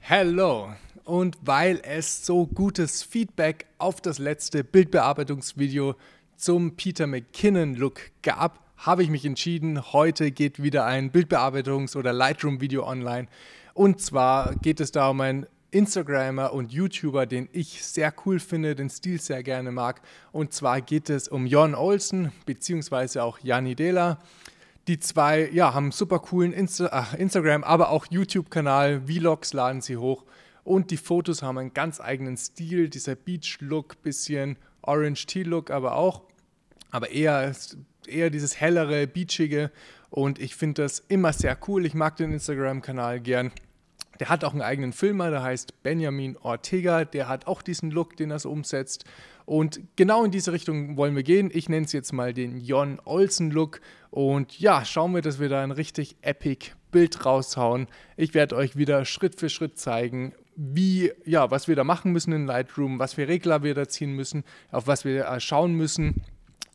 Hello! Und weil es so gutes Feedback auf das letzte Bildbearbeitungsvideo zum Peter McKinnon Look gab, habe ich mich entschieden, heute geht wieder ein Bildbearbeitungs- oder Lightroom-Video online. Und zwar geht es da um ein Instagramer und YouTuber, den ich sehr cool finde, den Stil sehr gerne mag. Und zwar geht es um Jon Olsen bzw. auch Jani Dela. Die zwei ja, haben einen super coolen Insta Instagram, aber auch YouTube-Kanal. Vlogs laden sie hoch. Und die Fotos haben einen ganz eigenen Stil. Dieser Beach-Look, bisschen Orange-Tea-Look, aber auch. Aber eher, eher dieses hellere, beachige. Und ich finde das immer sehr cool. Ich mag den Instagram-Kanal gern. Der hat auch einen eigenen Filmer, der heißt Benjamin Ortega. Der hat auch diesen Look, den er so umsetzt. Und genau in diese Richtung wollen wir gehen. Ich nenne es jetzt mal den Jon Olsen-Look. Und ja, schauen wir, dass wir da ein richtig epic Bild raushauen. Ich werde euch wieder Schritt für Schritt zeigen, wie, ja, was wir da machen müssen in Lightroom, was für Regler wir da ziehen müssen, auf was wir äh, schauen müssen.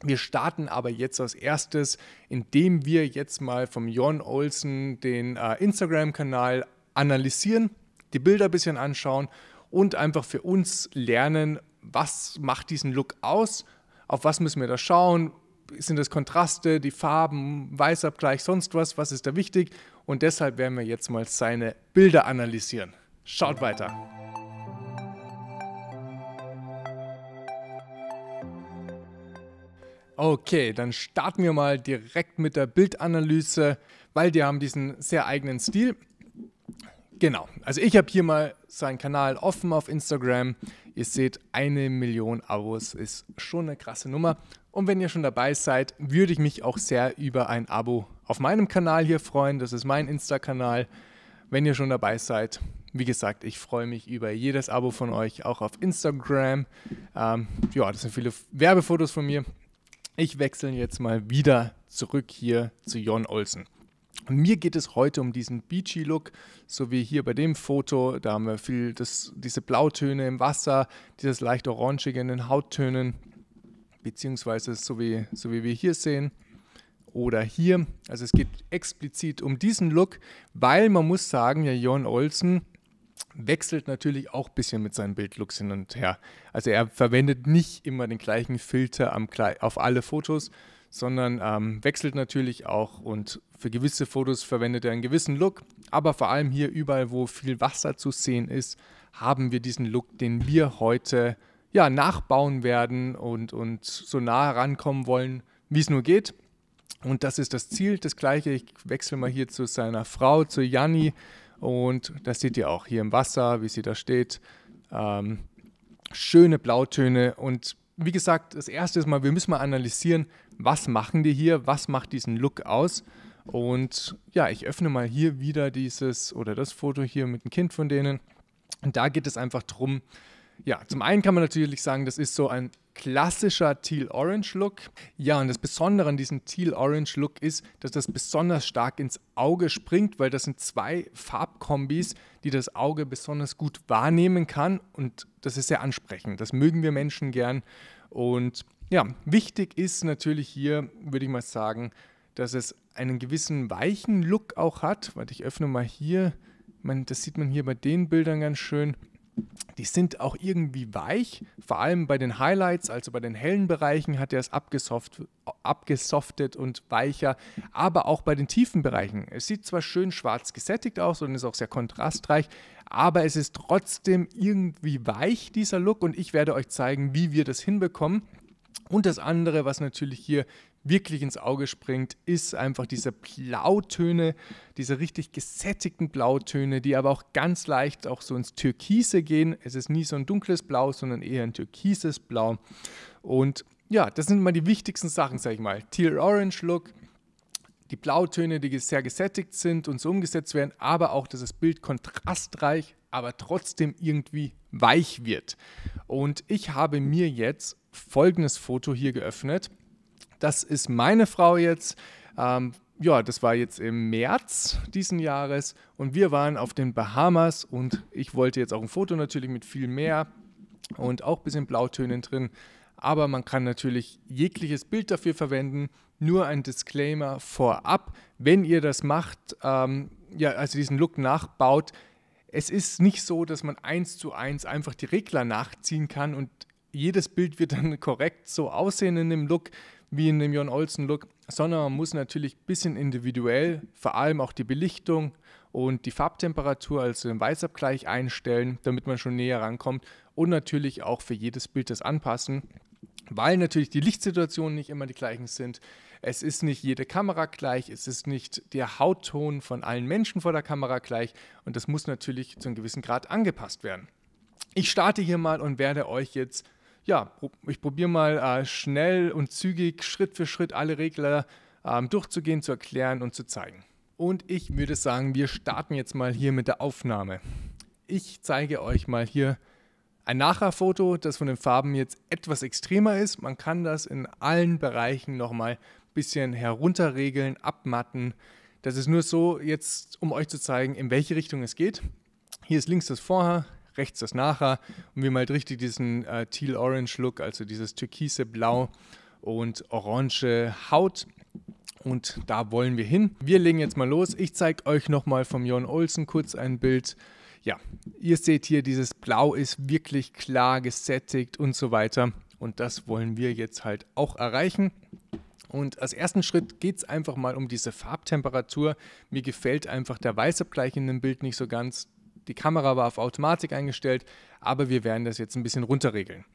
Wir starten aber jetzt als erstes, indem wir jetzt mal vom Jon Olsen den äh, Instagram-Kanal analysieren, die Bilder ein bisschen anschauen und einfach für uns lernen, was macht diesen Look aus? Auf was müssen wir da schauen? Sind das Kontraste, die Farben, Weißabgleich, sonst was? Was ist da wichtig? Und deshalb werden wir jetzt mal seine Bilder analysieren. Schaut weiter. Okay, dann starten wir mal direkt mit der Bildanalyse, weil die haben diesen sehr eigenen Stil. Genau. Also ich habe hier mal seinen Kanal offen auf Instagram. Ihr seht, eine Million Abos ist schon eine krasse Nummer. Und wenn ihr schon dabei seid, würde ich mich auch sehr über ein Abo auf meinem Kanal hier freuen. Das ist mein Insta-Kanal. Wenn ihr schon dabei seid, wie gesagt, ich freue mich über jedes Abo von euch, auch auf Instagram. Ähm, ja, das sind viele Werbefotos von mir. Ich wechsle jetzt mal wieder zurück hier zu Jon Olsen. Mir geht es heute um diesen beachy Look, so wie hier bei dem Foto. Da haben wir viel das, diese Blautöne im Wasser, dieses leicht orangige in den Hauttönen, beziehungsweise so wie, so wie wir hier sehen oder hier. Also es geht explizit um diesen Look, weil man muss sagen, ja, Jon Olsen wechselt natürlich auch ein bisschen mit seinen Bildlooks hin und her. Also er verwendet nicht immer den gleichen Filter am, auf alle Fotos, sondern ähm, wechselt natürlich auch und für gewisse Fotos verwendet er einen gewissen Look. Aber vor allem hier überall, wo viel Wasser zu sehen ist, haben wir diesen Look, den wir heute ja, nachbauen werden und, und so nah herankommen wollen, wie es nur geht. Und das ist das Ziel, das gleiche. Ich wechsle mal hier zu seiner Frau, zu Janni. Und das seht ihr auch hier im Wasser, wie sie da steht. Ähm, schöne Blautöne und wie gesagt, das erste ist mal, wir müssen mal analysieren, was machen die hier, was macht diesen Look aus. Und ja, ich öffne mal hier wieder dieses oder das Foto hier mit dem Kind von denen. Und da geht es einfach drum. Ja, zum einen kann man natürlich sagen, das ist so ein klassischer Teal-Orange-Look. Ja, und das Besondere an diesem Teal-Orange-Look ist, dass das besonders stark ins Auge springt, weil das sind zwei Farbkombis, die das Auge besonders gut wahrnehmen kann und das ist sehr ansprechend. Das mögen wir Menschen gern und ja, wichtig ist natürlich hier, würde ich mal sagen, dass es einen gewissen weichen Look auch hat. Warte, ich öffne mal hier. Man, das sieht man hier bei den Bildern ganz schön. Die sind auch irgendwie weich, vor allem bei den Highlights, also bei den hellen Bereichen hat er es abgesoft, abgesoftet und weicher, aber auch bei den tiefen Bereichen. Es sieht zwar schön schwarz gesättigt aus und ist auch sehr kontrastreich, aber es ist trotzdem irgendwie weich, dieser Look und ich werde euch zeigen, wie wir das hinbekommen. Und das andere, was natürlich hier wirklich ins Auge springt, ist einfach diese Blautöne, diese richtig gesättigten Blautöne, die aber auch ganz leicht auch so ins Türkise gehen. Es ist nie so ein dunkles Blau, sondern eher ein türkises Blau. Und ja, das sind mal die wichtigsten Sachen, sag ich mal. Teal Orange Look, die Blautöne, die sehr gesättigt sind und so umgesetzt werden, aber auch, dass das Bild kontrastreich, aber trotzdem irgendwie weich wird. Und ich habe mir jetzt folgendes Foto hier geöffnet. Das ist meine Frau jetzt. Ähm, ja, das war jetzt im März diesen Jahres und wir waren auf den Bahamas und ich wollte jetzt auch ein Foto natürlich mit viel mehr und auch ein bisschen Blautönen drin. Aber man kann natürlich jegliches Bild dafür verwenden. Nur ein Disclaimer vorab, wenn ihr das macht, ähm, ja, also diesen Look nachbaut, es ist nicht so, dass man eins zu eins einfach die Regler nachziehen kann und jedes Bild wird dann korrekt so aussehen in dem Look, wie in dem John Olsen-Look, sondern man muss natürlich ein bisschen individuell, vor allem auch die Belichtung und die Farbtemperatur, also den Weißabgleich einstellen, damit man schon näher rankommt und natürlich auch für jedes Bild das anpassen, weil natürlich die Lichtsituationen nicht immer die gleichen sind. Es ist nicht jede Kamera gleich, es ist nicht der Hautton von allen Menschen vor der Kamera gleich und das muss natürlich zu einem gewissen Grad angepasst werden. Ich starte hier mal und werde euch jetzt ja, ich probiere mal äh, schnell und zügig Schritt für Schritt alle Regler ähm, durchzugehen, zu erklären und zu zeigen. Und ich würde sagen, wir starten jetzt mal hier mit der Aufnahme. Ich zeige euch mal hier ein Nachherfoto, das von den Farben jetzt etwas extremer ist. Man kann das in allen Bereichen nochmal ein bisschen herunterregeln, abmatten. Das ist nur so jetzt, um euch zu zeigen, in welche Richtung es geht. Hier ist links das Vorher, rechts das nachher. Und wir haben halt richtig diesen äh, Teal-Orange-Look, also dieses türkise Blau und orange Haut. Und da wollen wir hin. Wir legen jetzt mal los. Ich zeige euch nochmal vom Jon Olsen kurz ein Bild. Ja, ihr seht hier, dieses Blau ist wirklich klar gesättigt und so weiter. Und das wollen wir jetzt halt auch erreichen. Und als ersten Schritt geht es einfach mal um diese Farbtemperatur. Mir gefällt einfach der Weißabgleich in dem Bild nicht so ganz die Kamera war auf Automatik eingestellt, aber wir werden das jetzt ein bisschen runterregeln.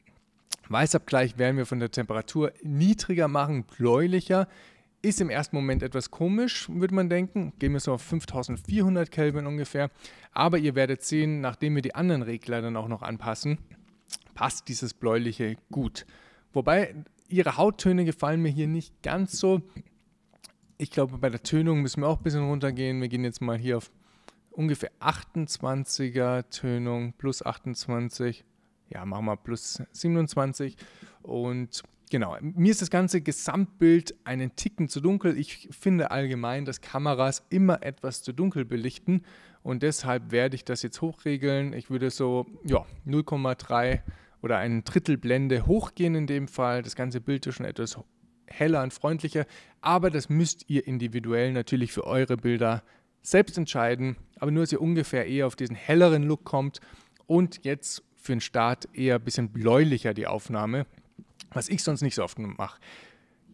Weißabgleich werden wir von der Temperatur niedriger machen, bläulicher. Ist im ersten Moment etwas komisch, würde man denken. Gehen wir so auf 5400 Kelvin ungefähr. Aber ihr werdet sehen, nachdem wir die anderen Regler dann auch noch anpassen, passt dieses bläuliche gut. Wobei ihre Hauttöne gefallen mir hier nicht ganz so. Ich glaube, bei der Tönung müssen wir auch ein bisschen runtergehen. Wir gehen jetzt mal hier auf ungefähr 28er Tönung plus 28, ja, machen wir plus 27 und Genau, mir ist das ganze Gesamtbild einen Ticken zu dunkel. Ich finde allgemein, dass Kameras immer etwas zu dunkel belichten und deshalb werde ich das jetzt hochregeln. Ich würde so ja, 0,3 oder ein Drittel Blende hochgehen in dem Fall. Das ganze Bild ist schon etwas heller und freundlicher, aber das müsst ihr individuell natürlich für eure Bilder selbst entscheiden aber nur, dass ihr ungefähr eher auf diesen helleren Look kommt und jetzt für den Start eher ein bisschen bläulicher die Aufnahme, was ich sonst nicht so oft mache.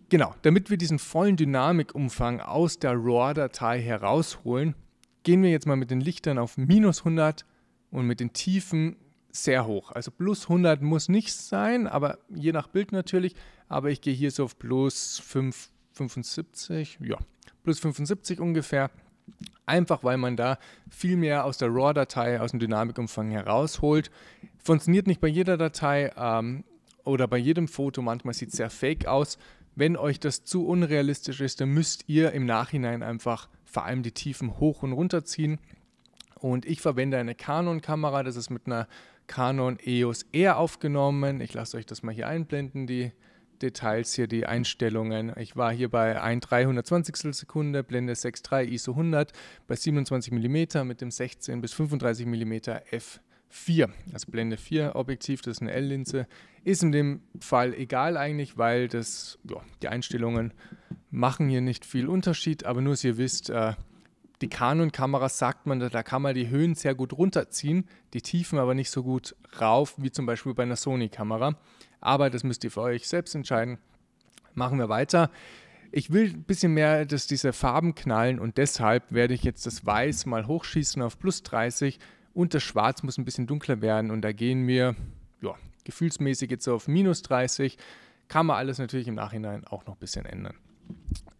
Genau, damit wir diesen vollen Dynamikumfang aus der RAW-Datei herausholen, gehen wir jetzt mal mit den Lichtern auf minus 100 und mit den Tiefen sehr hoch. Also plus 100 muss nicht sein, aber je nach Bild natürlich. Aber ich gehe hier so auf plus 5, 75, ja, plus 75 ungefähr. Einfach weil man da viel mehr aus der RAW-Datei, aus dem Dynamikumfang herausholt. Funktioniert nicht bei jeder Datei ähm, oder bei jedem Foto. Manchmal sieht es sehr fake aus. Wenn euch das zu unrealistisch ist, dann müsst ihr im Nachhinein einfach vor allem die Tiefen hoch und runter ziehen. Und ich verwende eine Canon-Kamera, das ist mit einer Canon EOS R e aufgenommen. Ich lasse euch das mal hier einblenden, die Details hier, die Einstellungen. Ich war hier bei 1 320 Sekunde, Blende 6.3, ISO 100, bei 27 mm mit dem 16 bis 35 mm f4. Also Blende 4 Objektiv, das ist eine L-Linse. Ist in dem Fall egal eigentlich, weil das, ja, die Einstellungen machen hier nicht viel Unterschied, aber nur, dass ihr wisst, äh, die Canon-Kamera sagt man, da kann man die Höhen sehr gut runterziehen, die Tiefen aber nicht so gut rauf wie zum Beispiel bei einer Sony-Kamera. Aber das müsst ihr für euch selbst entscheiden. Machen wir weiter. Ich will ein bisschen mehr, dass diese Farben knallen und deshalb werde ich jetzt das Weiß mal hochschießen auf plus 30 und das Schwarz muss ein bisschen dunkler werden und da gehen wir ja, gefühlsmäßig jetzt auf minus 30. Kann man alles natürlich im Nachhinein auch noch ein bisschen ändern.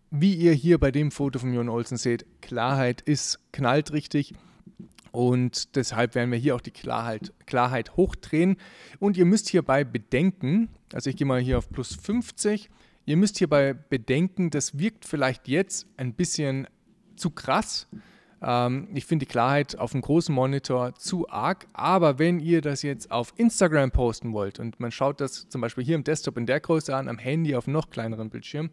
Wie ihr hier bei dem Foto von Jon Olsen seht, Klarheit ist, knallt richtig. Und deshalb werden wir hier auch die Klarheit, Klarheit hochdrehen. Und ihr müsst hierbei bedenken, also ich gehe mal hier auf plus 50, ihr müsst hierbei bedenken, das wirkt vielleicht jetzt ein bisschen zu krass. Ähm, ich finde die Klarheit auf dem großen Monitor zu arg, aber wenn ihr das jetzt auf Instagram posten wollt und man schaut das zum Beispiel hier im Desktop in der Größe an, am Handy auf noch kleineren Bildschirm,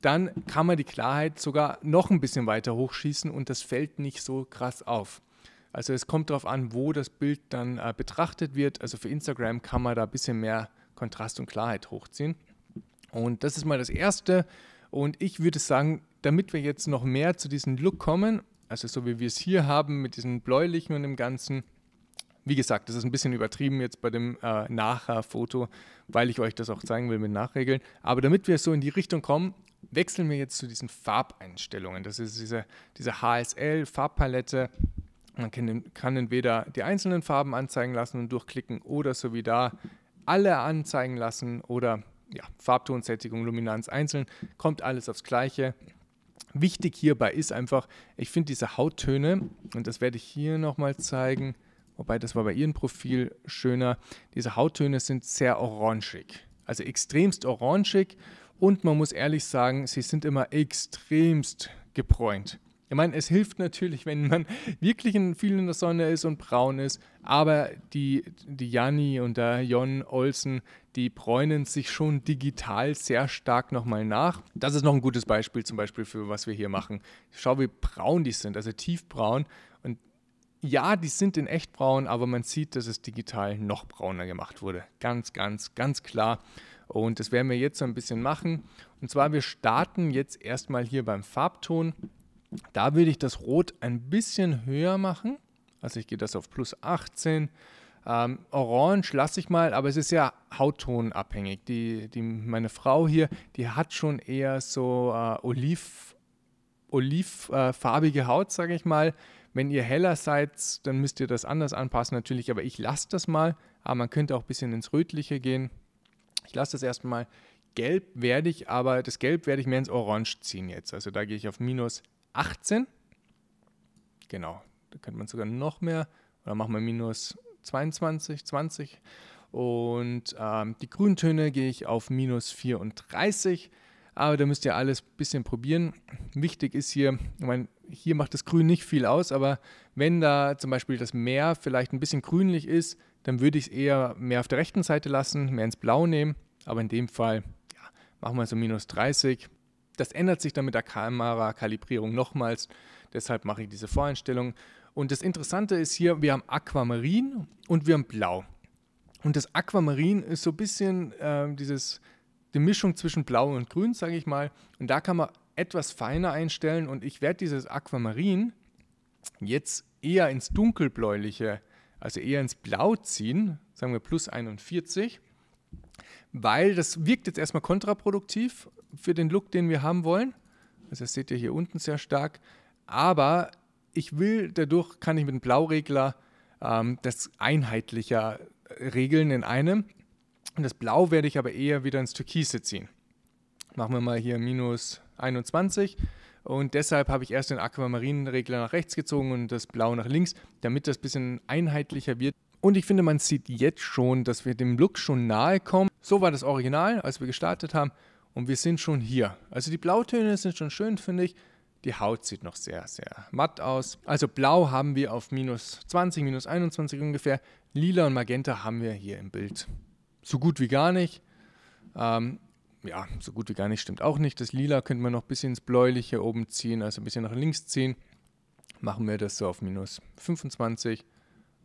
dann kann man die Klarheit sogar noch ein bisschen weiter hochschießen und das fällt nicht so krass auf. Also es kommt darauf an, wo das Bild dann äh, betrachtet wird. Also für Instagram kann man da ein bisschen mehr Kontrast und Klarheit hochziehen. Und das ist mal das Erste. Und ich würde sagen, damit wir jetzt noch mehr zu diesem Look kommen, also so wie wir es hier haben mit diesen bläulichen und dem Ganzen, wie gesagt, das ist ein bisschen übertrieben jetzt bei dem äh, Nachher-Foto, weil ich euch das auch zeigen will mit Nachregeln. Aber damit wir so in die Richtung kommen, wechseln wir jetzt zu diesen Farbeinstellungen. Das ist diese, diese HSL-Farbpalette. Man kann entweder die einzelnen Farben anzeigen lassen und durchklicken oder so wie da alle anzeigen lassen oder ja, Farbton, Sättigung, Luminanz einzeln, kommt alles aufs Gleiche. Wichtig hierbei ist einfach, ich finde diese Hauttöne, und das werde ich hier nochmal zeigen, wobei das war bei ihrem Profil schöner, diese Hauttöne sind sehr orangig, also extremst orangig und man muss ehrlich sagen, sie sind immer extremst gebräunt. Ich meine, es hilft natürlich, wenn man wirklich in vielen in der Sonne ist und braun ist, aber die, die Janni und der Jon Olsen, die bräunen sich schon digital sehr stark nochmal nach. Das ist noch ein gutes Beispiel zum Beispiel für was wir hier machen. Schau, wie braun die sind, also tiefbraun. Und ja, die sind in echt braun, aber man sieht, dass es digital noch brauner gemacht wurde. Ganz, ganz, ganz klar. Und das werden wir jetzt so ein bisschen machen. Und zwar, wir starten jetzt erstmal hier beim Farbton. Da würde ich das Rot ein bisschen höher machen. Also ich gehe das auf plus 18. Ähm, Orange lasse ich mal, aber es ist ja hauttonabhängig. Die, die, meine Frau hier, die hat schon eher so äh, oliv, olivfarbige äh, Haut, sage ich mal. Wenn ihr heller seid, dann müsst ihr das anders anpassen natürlich, aber ich lasse das mal. Aber man könnte auch ein bisschen ins Rötliche gehen. Ich lasse das erstmal. Gelb werde ich, aber das Gelb werde ich mehr ins Orange ziehen jetzt. Also da gehe ich auf minus 18. Genau, da könnte man sogar noch mehr. Oder machen wir minus 22, 20. Und ähm, die Grüntöne gehe ich auf minus 34. Aber da müsst ihr alles ein bisschen probieren. Wichtig ist hier, ich meine, hier macht das Grün nicht viel aus, aber wenn da zum Beispiel das Meer vielleicht ein bisschen grünlich ist, dann würde ich es eher mehr auf der rechten Seite lassen, mehr ins Blau nehmen. Aber in dem Fall ja, machen wir so minus 30 das ändert sich dann mit der Kamera-Kalibrierung nochmals. Deshalb mache ich diese Voreinstellung. Und das Interessante ist hier, wir haben Aquamarin und wir haben Blau. Und das Aquamarin ist so ein bisschen äh, dieses, die Mischung zwischen Blau und Grün, sage ich mal. Und da kann man etwas feiner einstellen. Und ich werde dieses Aquamarin jetzt eher ins dunkelbläuliche, also eher ins Blau ziehen, sagen wir plus 41 weil das wirkt jetzt erstmal kontraproduktiv für den Look, den wir haben wollen. Also das seht ihr hier unten sehr stark. Aber ich will, dadurch kann ich mit dem Blauregler ähm, das einheitlicher äh, regeln in einem. Und das Blau werde ich aber eher wieder ins Türkise ziehen. Machen wir mal hier minus 21. Und deshalb habe ich erst den Aquamarinregler nach rechts gezogen und das Blau nach links, damit das ein bisschen einheitlicher wird. Und ich finde, man sieht jetzt schon, dass wir dem Look schon nahe kommen. So war das Original, als wir gestartet haben und wir sind schon hier. Also die Blautöne sind schon schön, finde ich. Die Haut sieht noch sehr, sehr matt aus. Also blau haben wir auf minus 20, minus 21 ungefähr. Lila und Magenta haben wir hier im Bild. So gut wie gar nicht. Ähm, ja, so gut wie gar nicht stimmt auch nicht. Das Lila könnte man noch ein bisschen ins Bläuliche oben ziehen, also ein bisschen nach links ziehen. Machen wir das so auf minus 25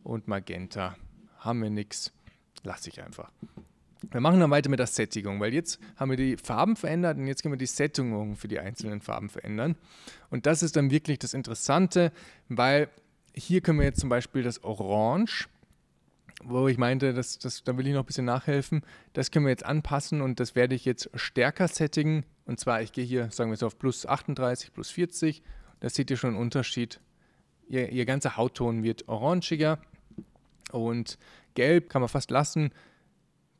und Magenta haben wir nichts. Lasse ich einfach. Wir machen dann weiter mit der Sättigung, weil jetzt haben wir die Farben verändert und jetzt können wir die Sättigung für die einzelnen Farben verändern. Und das ist dann wirklich das Interessante, weil hier können wir jetzt zum Beispiel das Orange, wo ich meinte, das, das, da will ich noch ein bisschen nachhelfen, das können wir jetzt anpassen und das werde ich jetzt stärker sättigen. Und zwar, ich gehe hier, sagen wir so, auf plus 38, plus 40. Da seht ihr schon einen Unterschied. Ihr, ihr ganzer Hautton wird orangiger und gelb kann man fast lassen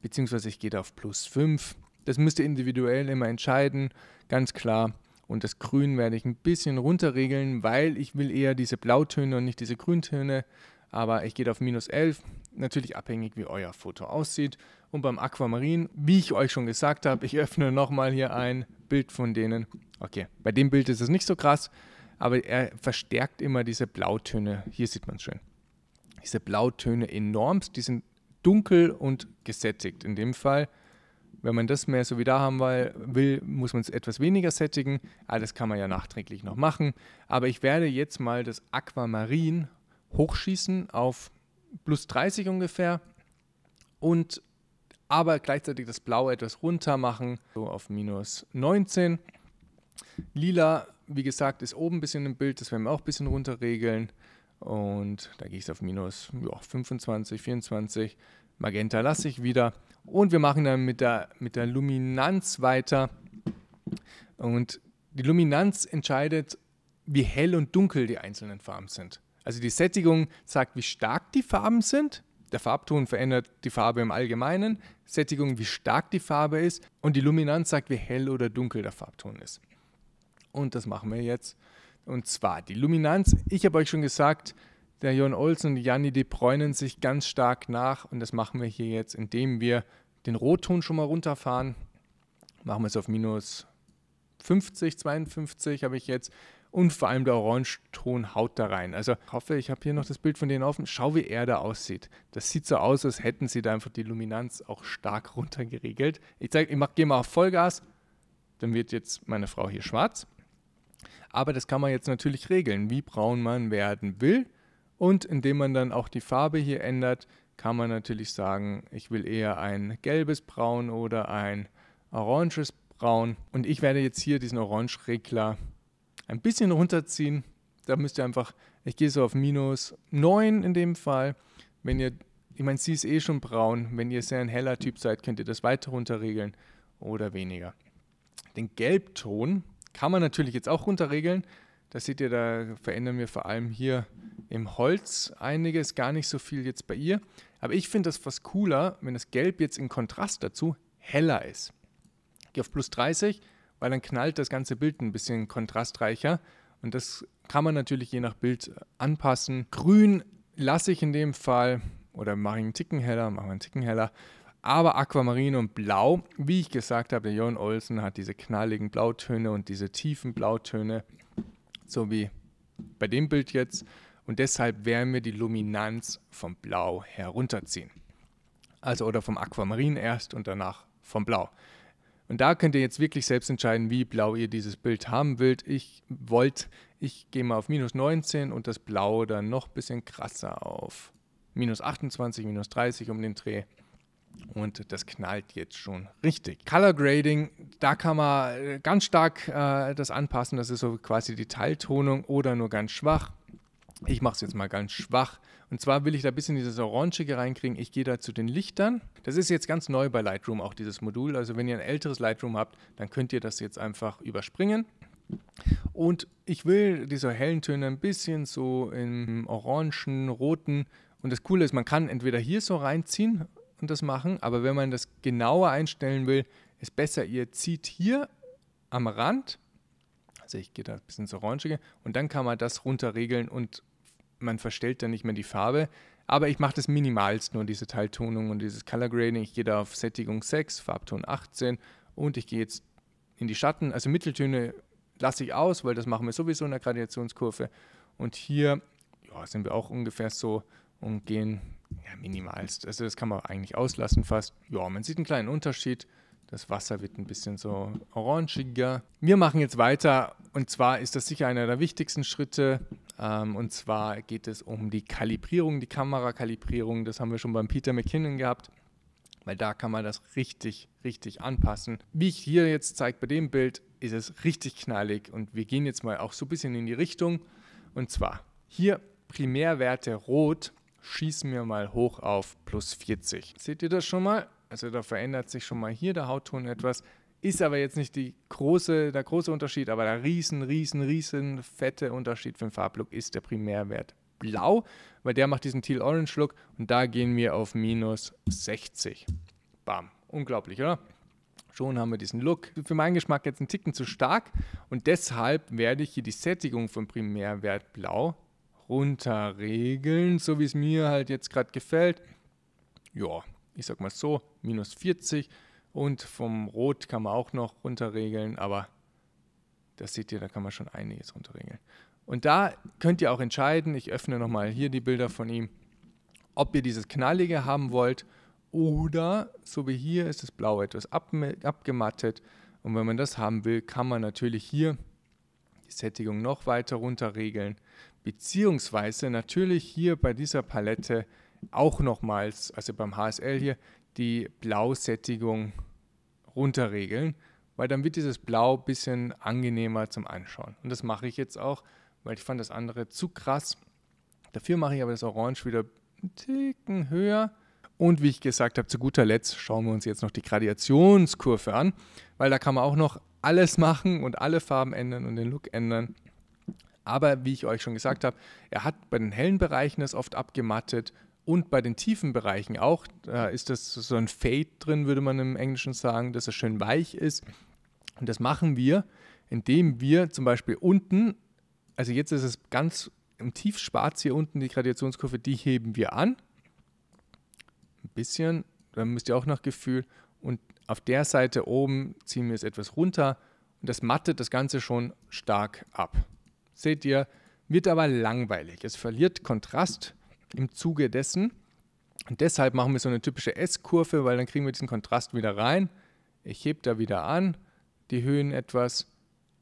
beziehungsweise ich gehe da auf plus 5. Das müsst ihr individuell immer entscheiden, ganz klar. Und das Grün werde ich ein bisschen runterregeln, weil ich will eher diese Blautöne und nicht diese Grüntöne. Aber ich gehe auf minus 11, natürlich abhängig, wie euer Foto aussieht. Und beim Aquamarin, wie ich euch schon gesagt habe, ich öffne nochmal hier ein Bild von denen. Okay, bei dem Bild ist es nicht so krass, aber er verstärkt immer diese Blautöne. Hier sieht man es schön. Diese Blautöne enorm, die sind dunkel und gesättigt. In dem Fall, wenn man das mehr so wie da haben will, muss man es etwas weniger sättigen. Ah, das kann man ja nachträglich noch machen. Aber ich werde jetzt mal das Aquamarin hochschießen auf plus 30 ungefähr und aber gleichzeitig das Blau etwas runter machen, so auf minus 19. Lila, wie gesagt, ist oben ein bisschen im Bild, das werden wir auch ein bisschen runter regeln. Und da gehe ich auf minus jo, 25, 24. Magenta lasse ich wieder. Und wir machen dann mit der, mit der Luminanz weiter. Und die Luminanz entscheidet, wie hell und dunkel die einzelnen Farben sind. Also die Sättigung sagt, wie stark die Farben sind. Der Farbton verändert die Farbe im Allgemeinen. Sättigung, wie stark die Farbe ist. Und die Luminanz sagt, wie hell oder dunkel der Farbton ist. Und das machen wir jetzt und zwar die Luminanz. Ich habe euch schon gesagt, der Jon Olsen und Janni, die bräunen sich ganz stark nach. Und das machen wir hier jetzt, indem wir den Rotton schon mal runterfahren. Machen wir es auf minus 50, 52 habe ich jetzt. Und vor allem der Orangeton haut da rein. Also ich hoffe, ich habe hier noch das Bild von denen offen. Schau, wie er da aussieht. Das sieht so aus, als hätten sie da einfach die Luminanz auch stark runtergeregelt. Ich zeige, ich gehe mal auf Vollgas. Dann wird jetzt meine Frau hier schwarz. Aber das kann man jetzt natürlich regeln, wie braun man werden will. Und indem man dann auch die Farbe hier ändert, kann man natürlich sagen, ich will eher ein gelbes Braun oder ein oranges Braun. Und ich werde jetzt hier diesen Orange-Regler ein bisschen runterziehen. Da müsst ihr einfach, ich gehe so auf minus 9 in dem Fall. Wenn ihr, ich meine, sie ist eh schon braun. Wenn ihr sehr ein heller Typ seid, könnt ihr das weiter runterregeln oder weniger. Den Gelbton kann man natürlich jetzt auch runterregeln. Das seht ihr, da verändern wir vor allem hier im Holz einiges, gar nicht so viel jetzt bei ihr. Aber ich finde das fast cooler, wenn das Gelb jetzt im Kontrast dazu heller ist. Ich gehe auf plus 30, weil dann knallt das ganze Bild ein bisschen kontrastreicher. Und das kann man natürlich je nach Bild anpassen. Grün lasse ich in dem Fall oder mache ich einen Ticken heller, mache einen Ticken heller, aber Aquamarin und Blau, wie ich gesagt habe, der Jon Olsen hat diese knalligen Blautöne und diese tiefen Blautöne, so wie bei dem Bild jetzt. Und deshalb werden wir die Luminanz vom Blau herunterziehen. Also oder vom Aquamarin erst und danach vom Blau. Und da könnt ihr jetzt wirklich selbst entscheiden, wie blau ihr dieses Bild haben wollt. Ich wollt, ich gehe mal auf minus 19 und das Blau dann noch ein bisschen krasser auf minus 28, minus 30 um den Dreh und das knallt jetzt schon richtig. Color Grading, da kann man äh, ganz stark äh, das anpassen. Das ist so quasi die Teiltonung oder nur ganz schwach. Ich mache es jetzt mal ganz schwach. Und zwar will ich da ein bisschen dieses Orangige reinkriegen. Ich gehe da zu den Lichtern. Das ist jetzt ganz neu bei Lightroom auch dieses Modul. Also wenn ihr ein älteres Lightroom habt, dann könnt ihr das jetzt einfach überspringen. Und ich will diese hellen Töne ein bisschen so im orangen, roten. Und das Coole ist, man kann entweder hier so reinziehen und das machen. Aber wenn man das genauer einstellen will, ist besser, ihr zieht hier am Rand, also ich gehe da ein bisschen zur Orange, und dann kann man das runterregeln und man verstellt dann nicht mehr die Farbe. Aber ich mache das minimalst nur, diese Teiltonung und dieses Color Grading. Ich gehe da auf Sättigung 6, Farbton 18 und ich gehe jetzt in die Schatten. Also Mitteltöne lasse ich aus, weil das machen wir sowieso in der Gradationskurve. Und hier ja, sind wir auch ungefähr so und gehen ja, minimalst. Also das kann man eigentlich auslassen fast. Ja, man sieht einen kleinen Unterschied. Das Wasser wird ein bisschen so orangiger. Wir machen jetzt weiter und zwar ist das sicher einer der wichtigsten Schritte. Ähm, und zwar geht es um die Kalibrierung, die Kamerakalibrierung. Das haben wir schon beim Peter McKinnon gehabt, weil da kann man das richtig, richtig anpassen. Wie ich hier jetzt zeige bei dem Bild, ist es richtig knallig und wir gehen jetzt mal auch so ein bisschen in die Richtung. Und zwar hier Primärwerte rot schießen wir mal hoch auf plus 40. Seht ihr das schon mal? Also da verändert sich schon mal hier der Hautton etwas. Ist aber jetzt nicht große, der große Unterschied, aber der riesen, riesen, riesen fette Unterschied für den Farblook ist der Primärwert blau, weil der macht diesen Teal-Orange-Look und da gehen wir auf minus 60. Bam. Unglaublich, oder? Schon haben wir diesen Look. Für meinen Geschmack jetzt ein Ticken zu stark und deshalb werde ich hier die Sättigung vom Primärwert blau runterregeln, so wie es mir halt jetzt gerade gefällt. Ja, ich sag mal so, minus 40 und vom Rot kann man auch noch runterregeln, aber das seht ihr, da kann man schon einiges runterregeln. Und da könnt ihr auch entscheiden, ich öffne nochmal hier die Bilder von ihm, ob ihr dieses Knallige haben wollt oder, so wie hier, ist das Blau etwas abgemattet. Und wenn man das haben will, kann man natürlich hier die Sättigung noch weiter runterregeln beziehungsweise natürlich hier bei dieser Palette auch nochmals, also beim HSL hier, die Blausättigung runterregeln, weil dann wird dieses Blau ein bisschen angenehmer zum Anschauen. Und das mache ich jetzt auch, weil ich fand das andere zu krass. Dafür mache ich aber das Orange wieder ein Ticken höher. Und wie ich gesagt habe, zu guter Letzt schauen wir uns jetzt noch die Gradationskurve an, weil da kann man auch noch alles machen und alle Farben ändern und den Look ändern. Aber wie ich euch schon gesagt habe, er hat bei den hellen Bereichen das oft abgemattet und bei den tiefen Bereichen auch. Da ist das so ein Fade drin, würde man im Englischen sagen, dass er schön weich ist. Und das machen wir, indem wir zum Beispiel unten, also jetzt ist es ganz im Tiefschwarz hier unten die Gradationskurve, die heben wir an. Ein bisschen, dann müsst ihr auch nach Gefühl. Und auf der Seite oben ziehen wir es etwas runter. Und das mattet das Ganze schon stark ab seht ihr, wird aber langweilig. Es verliert Kontrast im Zuge dessen. Und deshalb machen wir so eine typische S-Kurve, weil dann kriegen wir diesen Kontrast wieder rein. Ich hebe da wieder an, die Höhen etwas,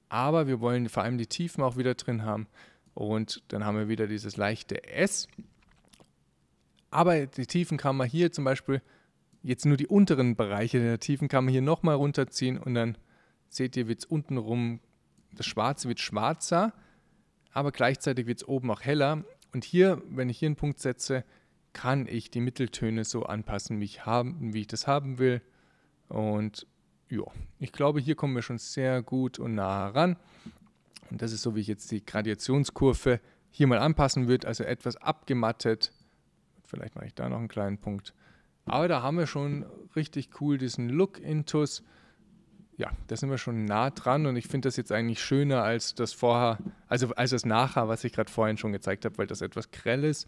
aber wir wollen vor allem die Tiefen auch wieder drin haben. Und dann haben wir wieder dieses leichte S. Aber die Tiefenkammer hier zum Beispiel, jetzt nur die unteren Bereiche der Tiefenkammer hier nochmal runterziehen und dann seht ihr, wird es unten rum, das Schwarze wird schwarzer aber gleichzeitig wird es oben auch heller. Und hier, wenn ich hier einen Punkt setze, kann ich die Mitteltöne so anpassen, wie ich, haben, wie ich das haben will. Und ja, ich glaube, hier kommen wir schon sehr gut und nah ran. Und das ist so, wie ich jetzt die Gradationskurve hier mal anpassen würde, also etwas abgemattet. Vielleicht mache ich da noch einen kleinen Punkt. Aber da haben wir schon richtig cool diesen Look-Intus ja, da sind wir schon nah dran und ich finde das jetzt eigentlich schöner als das vorher, also als das nachher, was ich gerade vorhin schon gezeigt habe, weil das etwas grell ist.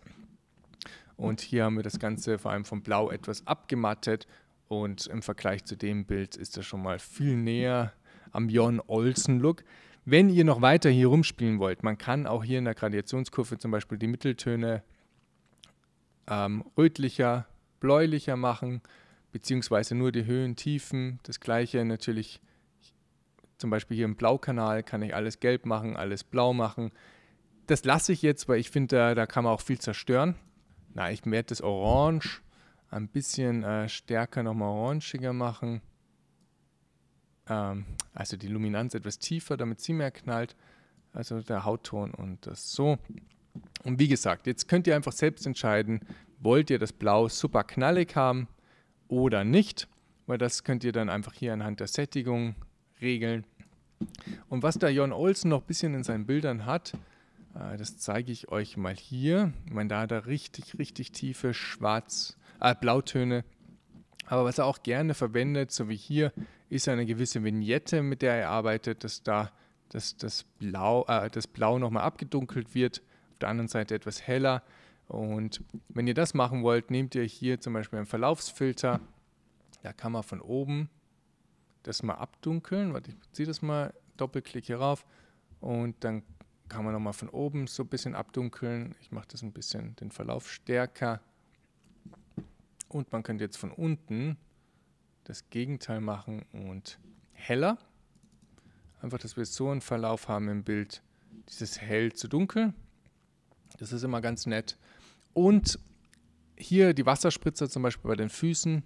Und hier haben wir das Ganze vor allem vom Blau etwas abgemattet und im Vergleich zu dem Bild ist das schon mal viel näher am Jon Olsen Look. Wenn ihr noch weiter hier rumspielen wollt, man kann auch hier in der Gradationskurve zum Beispiel die Mitteltöne ähm, rötlicher, bläulicher machen beziehungsweise nur die Höhen, Tiefen. Das gleiche natürlich, zum Beispiel hier im Blaukanal kann ich alles gelb machen, alles blau machen. Das lasse ich jetzt, weil ich finde, da, da kann man auch viel zerstören. Na, ich werde das orange ein bisschen äh, stärker nochmal orangiger machen. Ähm, also die Luminanz etwas tiefer, damit sie mehr knallt. Also der Hautton und das so. Und wie gesagt, jetzt könnt ihr einfach selbst entscheiden, wollt ihr das Blau super knallig haben oder nicht, weil das könnt ihr dann einfach hier anhand der Sättigung regeln. Und was da Jon Olsen noch ein bisschen in seinen Bildern hat, äh, das zeige ich euch mal hier. Ich meine, da hat er richtig, richtig tiefe Schwarz, äh, Blautöne. Aber was er auch gerne verwendet, so wie hier, ist eine gewisse Vignette, mit der er arbeitet, dass da das, das Blau, äh, das Blau nochmal abgedunkelt wird, auf der anderen Seite etwas heller. Und wenn ihr das machen wollt, nehmt ihr hier zum Beispiel einen Verlaufsfilter. Da kann man von oben das mal abdunkeln. Warte, ich ziehe das mal, Doppelklick hier rauf und dann kann man nochmal von oben so ein bisschen abdunkeln. Ich mache das ein bisschen den Verlauf stärker. Und man könnte jetzt von unten das Gegenteil machen und heller. Einfach, dass wir so einen Verlauf haben im Bild. Dieses hell zu dunkel. Das ist immer ganz nett. Und hier die Wasserspritzer zum Beispiel bei den Füßen.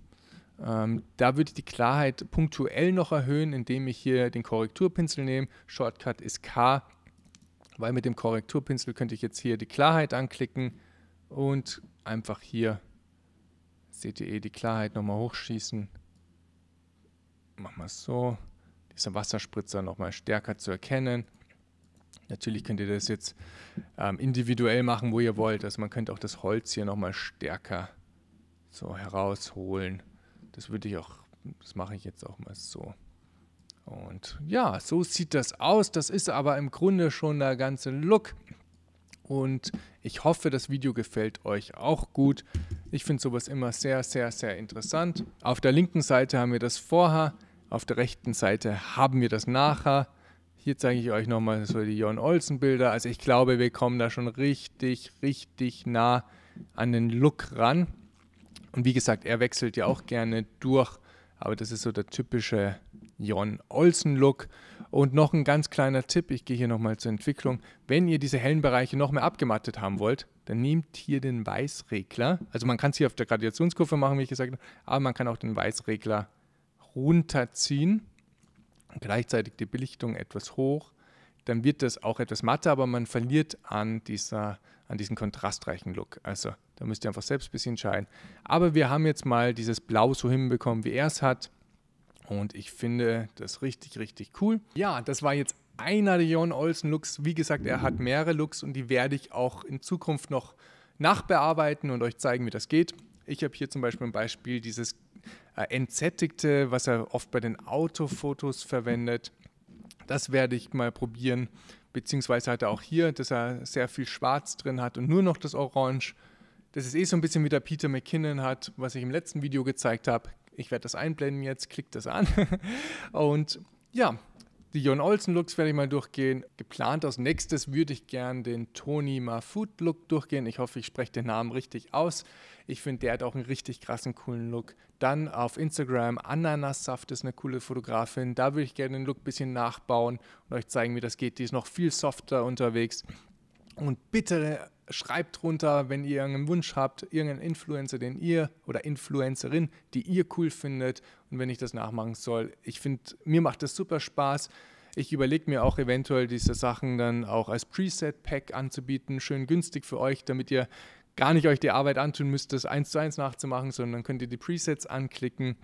Ähm, da würde ich die Klarheit punktuell noch erhöhen, indem ich hier den Korrekturpinsel nehme. Shortcut ist K, weil mit dem Korrekturpinsel könnte ich jetzt hier die Klarheit anklicken und einfach hier, seht ihr eh, die Klarheit nochmal hochschießen. Machen wir es so, dieser Wasserspritzer nochmal stärker zu erkennen. Natürlich könnt ihr das jetzt ähm, individuell machen, wo ihr wollt. Also man könnte auch das Holz hier nochmal stärker so herausholen. Das würde ich auch, das mache ich jetzt auch mal so. Und ja, so sieht das aus. Das ist aber im Grunde schon der ganze Look. Und ich hoffe, das Video gefällt euch auch gut. Ich finde sowas immer sehr, sehr, sehr interessant. Auf der linken Seite haben wir das Vorher, auf der rechten Seite haben wir das Nachher. Hier zeige ich euch nochmal so die Jon Olsen-Bilder. Also ich glaube, wir kommen da schon richtig, richtig nah an den Look ran. Und wie gesagt, er wechselt ja auch gerne durch, aber das ist so der typische Jon Olsen-Look. Und noch ein ganz kleiner Tipp, ich gehe hier nochmal zur Entwicklung. Wenn ihr diese hellen Bereiche noch mehr abgemattet haben wollt, dann nehmt hier den Weißregler. Also man kann es hier auf der Gradationskurve machen, wie ich gesagt habe, aber man kann auch den Weißregler runterziehen gleichzeitig die Belichtung etwas hoch, dann wird das auch etwas matter, aber man verliert an, dieser, an diesem kontrastreichen Look. Also da müsst ihr einfach selbst ein bisschen entscheiden. Aber wir haben jetzt mal dieses Blau so hinbekommen, wie er es hat. Und ich finde das richtig, richtig cool. Ja, das war jetzt einer der Jon Olsen Looks. Wie gesagt, er hat mehrere Looks und die werde ich auch in Zukunft noch nachbearbeiten und euch zeigen, wie das geht. Ich habe hier zum Beispiel ein Beispiel dieses entsättigte, was er oft bei den Autofotos verwendet. Das werde ich mal probieren. Beziehungsweise hat er auch hier, dass er sehr viel Schwarz drin hat und nur noch das Orange. Das ist eh so ein bisschen wie der Peter McKinnon hat, was ich im letzten Video gezeigt habe. Ich werde das einblenden jetzt, klickt das an. und ja, die John Olsen-Looks werde ich mal durchgehen. Geplant als nächstes würde ich gern den Tony Mafut-Look durchgehen. Ich hoffe, ich spreche den Namen richtig aus. Ich finde, der hat auch einen richtig krassen, coolen Look. Dann auf Instagram, Ananassaft ist eine coole Fotografin. Da würde ich gerne den Look ein bisschen nachbauen und euch zeigen, wie das geht. Die ist noch viel softer unterwegs. Und bitte schreibt drunter, wenn ihr irgendeinen Wunsch habt, irgendeinen Influencer, den ihr oder Influencerin, die ihr cool findet und wenn ich das nachmachen soll. Ich finde, mir macht das super Spaß. Ich überlege mir auch eventuell diese Sachen dann auch als Preset-Pack anzubieten, schön günstig für euch, damit ihr gar nicht euch die Arbeit antun müsst, das eins zu eins nachzumachen, sondern dann könnt ihr die Presets anklicken.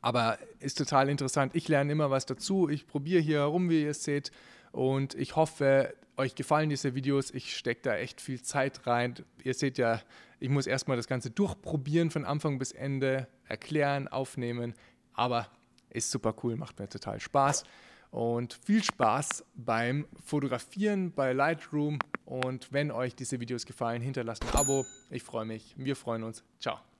Aber ist total interessant. Ich lerne immer was dazu. Ich probiere hier herum, wie ihr es seht. Und ich hoffe, euch gefallen diese Videos. Ich stecke da echt viel Zeit rein. Ihr seht ja, ich muss erstmal das Ganze durchprobieren von Anfang bis Ende, erklären, aufnehmen. Aber ist super cool, macht mir total Spaß. Und viel Spaß beim Fotografieren bei Lightroom. Und wenn euch diese Videos gefallen, hinterlasst ein Abo. Ich freue mich. Wir freuen uns. Ciao.